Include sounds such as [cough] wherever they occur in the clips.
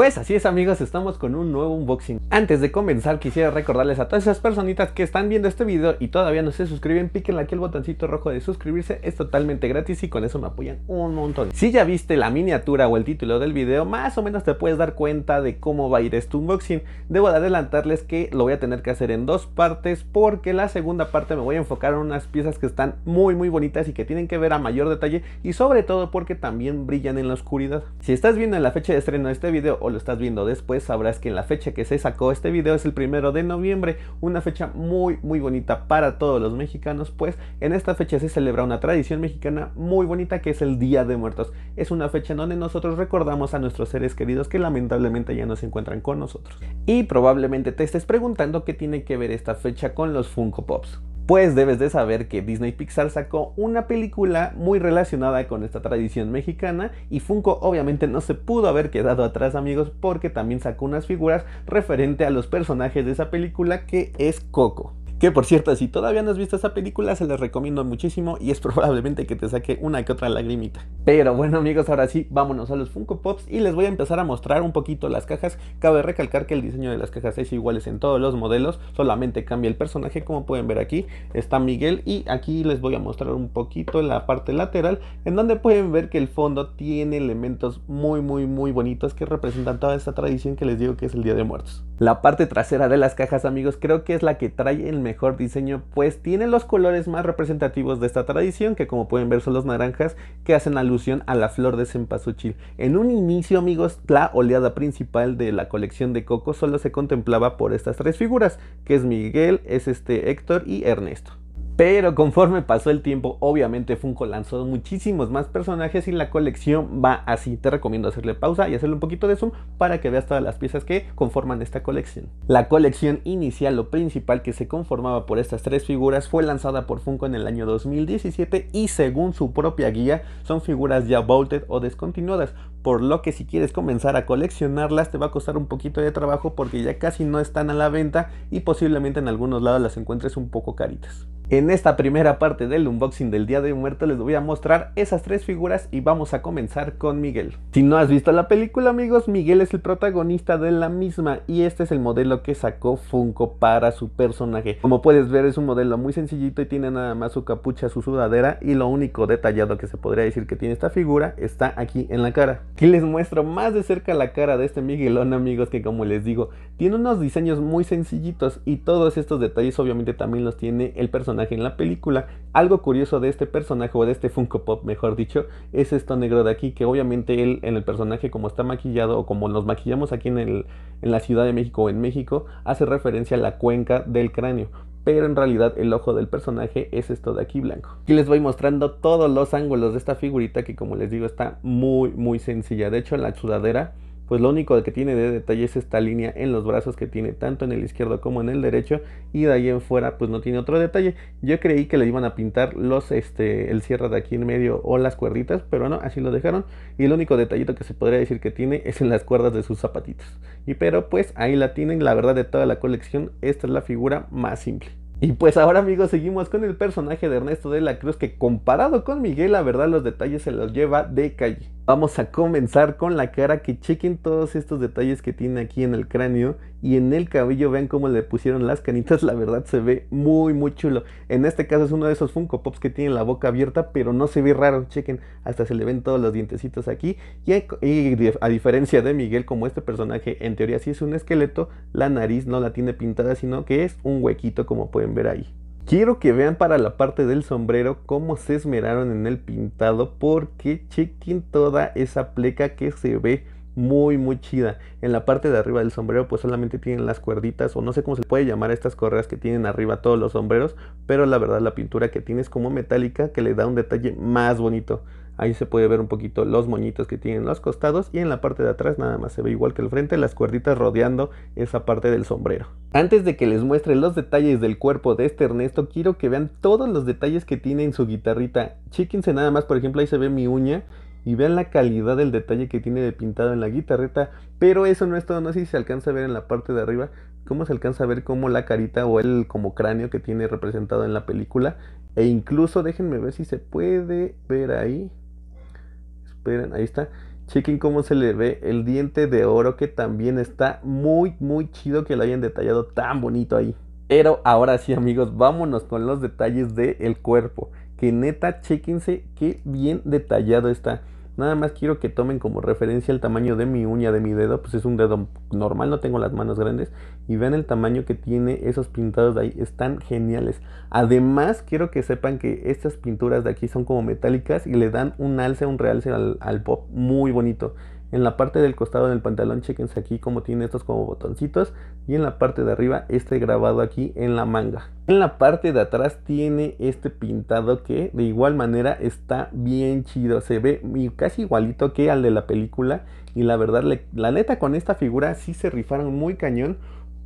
Pues así es amigos, estamos con un nuevo unboxing. Antes de comenzar quisiera recordarles a todas esas personitas que están viendo este video y todavía no se suscriben, píquenle aquí el botoncito rojo de suscribirse, es totalmente gratis y con eso me apoyan un montón. Si ya viste la miniatura o el título del video, más o menos te puedes dar cuenta de cómo va a ir este unboxing. Debo adelantarles que lo voy a tener que hacer en dos partes porque la segunda parte me voy a enfocar en unas piezas que están muy muy bonitas y que tienen que ver a mayor detalle y sobre todo porque también brillan en la oscuridad. Si estás viendo en la fecha de estreno de este video lo estás viendo después, sabrás que en la fecha que se sacó este video es el primero de noviembre, una fecha muy muy bonita para todos los mexicanos, pues en esta fecha se celebra una tradición mexicana muy bonita que es el Día de Muertos. Es una fecha en donde nosotros recordamos a nuestros seres queridos que lamentablemente ya no se encuentran con nosotros. Y probablemente te estés preguntando qué tiene que ver esta fecha con los Funko Pops pues debes de saber que Disney Pixar sacó una película muy relacionada con esta tradición mexicana y Funko obviamente no se pudo haber quedado atrás amigos porque también sacó unas figuras referente a los personajes de esa película que es Coco. Que por cierto, si todavía no has visto esa película, se les recomiendo muchísimo y es [laughs] probablemente que te saque una que otra lagrimita. Pero bueno amigos, ahora sí, vámonos a los Funko Pops y les voy a empezar a mostrar un poquito las cajas. Cabe recalcar que el diseño de las cajas es igual en todos los modelos, solamente cambia el personaje, como pueden ver aquí está Miguel y aquí les voy a mostrar un poquito la parte lateral en donde pueden ver que el fondo tiene elementos muy muy muy bonitos que representan toda esta tradición que les digo que es el Día de Muertos. La parte trasera de las cajas amigos creo que es la que trae el mejor diseño, pues tiene los colores más representativos de esta tradición, que como pueden ver son los naranjas, que hacen alusión a la flor de cempasúchil. En un inicio, amigos, la oleada principal de la colección de Coco solo se contemplaba por estas tres figuras, que es Miguel, es este Héctor y Ernesto. Pero conforme pasó el tiempo, obviamente Funko lanzó muchísimos más personajes y la colección va así. Te recomiendo hacerle pausa y hacerle un poquito de zoom para que veas todas las piezas que conforman esta colección. La colección inicial o principal que se conformaba por estas tres figuras fue lanzada por Funko en el año 2017 y según su propia guía son figuras ya vaulted o descontinuadas, por lo que si quieres comenzar a coleccionarlas te va a costar un poquito de trabajo porque ya casi no están a la venta y posiblemente en algunos lados las encuentres un poco caritas. En esta primera parte del unboxing del Día de muertos les voy a mostrar esas tres figuras y vamos a comenzar con Miguel. Si no has visto la película amigos, Miguel es el protagonista de la misma y este es el modelo que sacó Funko para su personaje. Como puedes ver es un modelo muy sencillito y tiene nada más su capucha, su sudadera y lo único detallado que se podría decir que tiene esta figura está aquí en la cara. Que les muestro más de cerca la cara de este Miguelón amigos que como les digo tiene unos diseños muy sencillitos y todos estos detalles obviamente también los tiene el personaje en la película. Algo curioso de este personaje o de este Funko Pop mejor dicho es esto negro de aquí que obviamente él en el personaje como está maquillado o como nos maquillamos aquí en, el, en la Ciudad de México o en México hace referencia a la cuenca del cráneo pero en realidad el ojo del personaje es esto de aquí blanco. Y les voy mostrando todos los ángulos de esta figurita que como les digo está muy muy sencilla. De hecho la sudadera pues lo único que tiene de detalle es esta línea en los brazos que tiene tanto en el izquierdo como en el derecho y de ahí en fuera pues no tiene otro detalle. Yo creí que le iban a pintar los este el cierre de aquí en medio o las cuerditas, pero no, así lo dejaron y el único detallito que se podría decir que tiene es en las cuerdas de sus zapatitos. Y pero pues ahí la tienen, la verdad de toda la colección, esta es la figura más simple. Y pues ahora amigos seguimos con el personaje de Ernesto de la Cruz que comparado con Miguel la verdad los detalles se los lleva de calle. Vamos a comenzar con la cara que chequen todos estos detalles que tiene aquí en el cráneo y en el cabello vean cómo le pusieron las canitas, [laughs] la verdad se ve muy muy chulo. En este caso es uno de esos Funko Pops que tiene la boca abierta, pero no se ve raro, chequen, hasta se le ven todos los dientecitos aquí. Y, a diferencia de Miguel, como este personaje en teoría si es un esqueleto, la nariz no la tiene pintada, sino que es un huequito como pueden ver ahí. Quiero que vean para la parte del sombrero cómo se esmeraron en el pintado porque chequen toda esa pleca que se ve muy muy chida. En la parte de arriba del sombrero pues solamente tienen las cuerditas o no sé cómo se puede llamar estas correas que tienen arriba todos los sombreros, pero la verdad la pintura que tiene es como metálica que le da un detalle más bonito. Ahí se puede ver un poquito los moñitos que tienen los costados y en la parte de atrás nada más se ve igual que el frente, las cuerditas rodeando esa parte del sombrero. Antes de que les muestre los detalles del cuerpo de este Ernesto, quiero que vean todos los detalles que tiene en su guitarrita. chiquense nada más, por ejemplo, ahí se ve mi uña y vean la calidad del detalle que tiene de pintado en la guitarreta. Pero eso no es todo, no sé si se alcanza a ver en la parte de arriba, cómo se alcanza a ver cómo la carita o el como cráneo que tiene representado en la película. E incluso déjenme ver si se puede ver ahí. Esperen, ahí está. Chequen cómo se le ve el diente de oro que también está muy muy chido que lo hayan detallado tan bonito ahí. Pero ahora sí amigos, vámonos con los detalles del cuerpo que neta, chequense qué bien detallado está. Nada más quiero que tomen como referencia el tamaño de mi uña, de mi dedo, pues es un dedo normal, no tengo las manos grandes, y vean el tamaño que tiene esos pintados de ahí, están geniales. Además, quiero que sepan que estas pinturas de aquí son como metálicas y le dan un alce, un realce al pop muy bonito. En la parte del costado del pantalón, chequense aquí como tiene estos como botoncitos. Y en la parte de arriba, este grabado aquí en la manga. En la parte de atrás tiene este pintado que de igual manera está bien chido. Se ve casi igualito que al de la película. Y la verdad, la neta con esta figura sí se rifaron muy cañón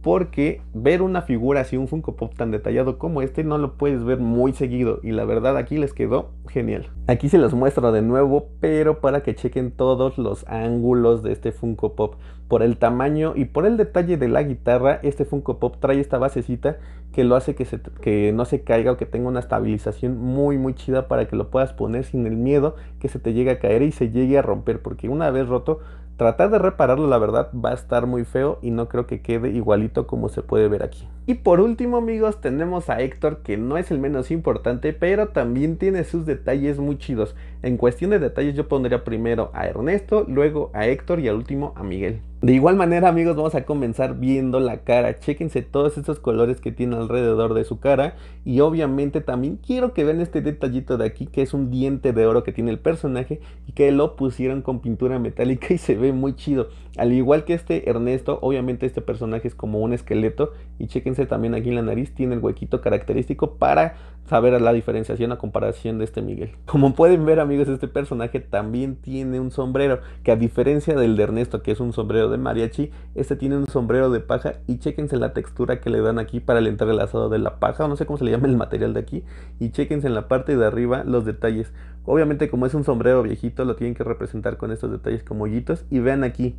porque ver una figura así, un Funko Pop tan detallado como este, no lo puedes ver muy seguido y la verdad aquí les quedó genial. Aquí se los muestro de nuevo, pero para que chequen todos los ángulos de este Funko Pop. Por el tamaño y por el detalle de la guitarra, este Funko Pop trae esta basecita que lo hace que, no se caiga o que tenga una estabilización muy muy chida para que lo puedas poner sin el miedo que se te llegue a caer y se llegue a romper, porque una vez roto Tratar de repararlo, la verdad, va a estar muy feo y no creo que quede igualito como se puede ver aquí. Y por último amigos tenemos a Héctor que no es el menos importante pero también tiene sus detalles muy chidos. En cuestión de detalles yo pondría primero a Ernesto, luego a Héctor y al último a Miguel. De igual manera amigos vamos a comenzar viendo la cara, chéquense todos estos colores que tiene alrededor de su cara y obviamente también quiero que vean este detallito de aquí que es un diente de oro que tiene el personaje y que lo pusieron con pintura metálica y [laughs] se ve muy chido. Al igual que este Ernesto, obviamente este personaje es como un esqueleto y también aquí en la nariz tiene el huequito característico para saber la diferenciación a comparación de este Miguel. [laughs] Como pueden ver amigos, este personaje también tiene un sombrero, que a diferencia del de Ernesto, que es un sombrero de mariachi, este tiene un sombrero de paja y chéquense la textura que le dan aquí para el entrelazado de la paja, o no sé cómo se le llama el material de aquí, y chéquense en la parte de arriba los detalles. Obviamente como es un sombrero viejito, lo tienen que representar con estos detalles como hoyitos, y vean aquí,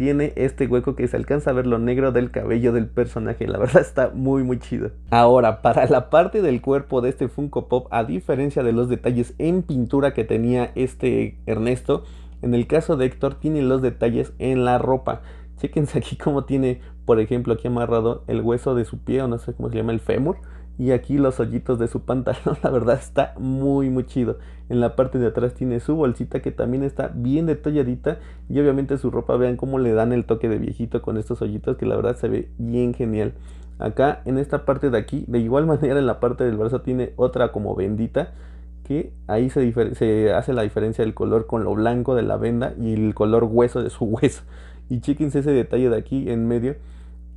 tiene este hueco que se alcanza a ver lo negro del cabello del personaje. La verdad está muy muy chido. Ahora, para la parte del cuerpo de este Funko Pop, a diferencia de los detalles en pintura que tenía este Ernesto, en el caso de Héctor tiene los detalles en la ropa. Chequense aquí cómo tiene, por ejemplo, aquí amarrado el hueso de su pie, o no sé cómo se llama, el fémur y aquí los hoyitos de su [laughs] pantalón, la verdad está muy muy chido. En la parte de atrás tiene su bolsita que también está bien detalladita y obviamente su ropa, vean cómo le dan el toque de viejito con estos hoyitos que la verdad se ve bien genial. Acá en esta parte de aquí, de igual [laughs] manera en la parte del brazo tiene otra como bendita que ahí se, se hace la diferencia del color con lo blanco de la venda y el color hueso de su [laughs] hueso. Y chequense ese detalle de aquí en medio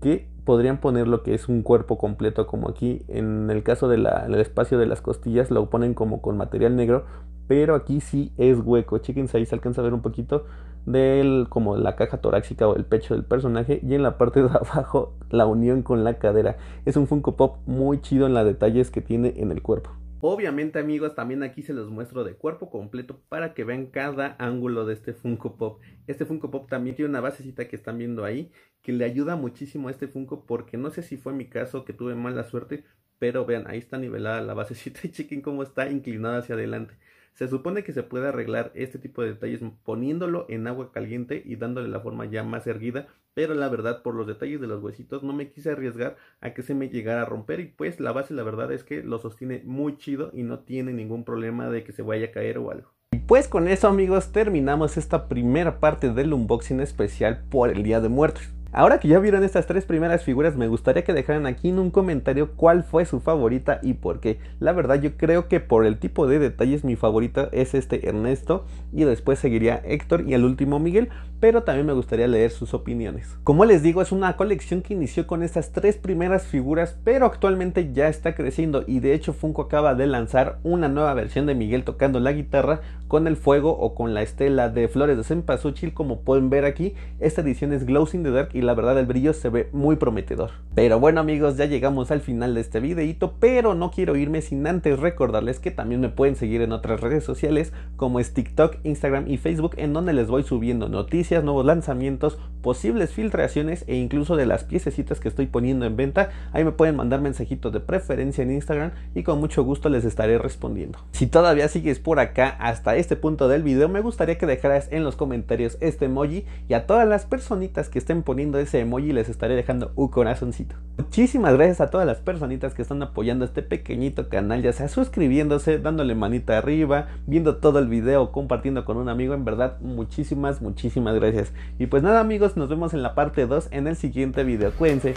que podrían poner lo que es un cuerpo completo, como aquí en el caso del espacio de las costillas lo ponen como con material negro, pero aquí sí es hueco. chequense ahí, se alcanza a ver un poquito del como la caja torácica o el pecho del personaje y en la parte de [laughs] abajo la unión con la cadera. Es un Funko Pop muy chido en los detalles que tiene en el cuerpo. Obviamente amigos, también aquí se los muestro de cuerpo completo para que vean cada ángulo de este Funko Pop. Este Funko Pop también tiene una basecita que están viendo ahí, que le ayuda muchísimo a este Funko porque no sé si fue mi caso que tuve mala suerte, pero vean, ahí está nivelada la basecita y [laughs] chequen cómo está inclinada hacia adelante. Se supone que se puede arreglar este tipo de detalles poniéndolo en agua caliente y dándole la forma ya más erguida pero la verdad por los detalles de los huesitos no me quise arriesgar a que se me llegara a romper y pues la base la verdad es que lo sostiene muy chido y no tiene ningún problema de que se vaya a caer o algo. Y pues con eso amigos terminamos esta primera parte del unboxing especial por el Día de Muertos. Ahora que ya vieron estas tres primeras figuras, me gustaría que dejaran aquí en un comentario cuál fue su favorita y por qué. La verdad yo creo que por el tipo de detalles mi favorita es este Ernesto y después seguiría Héctor y el último Miguel pero también me gustaría leer sus opiniones. Como les digo, es una colección que inició con estas tres primeras figuras, pero actualmente ya está creciendo y de hecho Funko acaba de lanzar una nueva versión de Miguel tocando la guitarra con el fuego o con la estela de flores de cempasúchil, como pueden ver aquí. Esta edición es Glows in the Dark y la verdad el brillo se ve muy prometedor. Pero bueno amigos, ya llegamos al final de este videito, pero no quiero irme sin antes recordarles que también me pueden seguir en otras redes sociales como es TikTok, Instagram y Facebook, en donde les voy subiendo noticias nuevos lanzamientos, posibles filtraciones e incluso de las piececitas que estoy poniendo en venta. Ahí me pueden mandar mensajitos de preferencia en Instagram y con mucho gusto les estaré respondiendo. Si todavía sigues por acá hasta este punto del video, me gustaría que dejaras en los comentarios este emoji y a todas las personitas que estén poniendo ese emoji les estaré dejando un corazoncito. Muchísimas gracias a todas las personitas que están apoyando este pequeñito canal, ya sea suscribiéndose, dándole manita arriba, viendo todo el video, compartiendo con un amigo, en verdad muchísimas, muchísimas gracias gracias. Y pues nada amigos, nos vemos en la parte 2 en el siguiente video. Cuídense.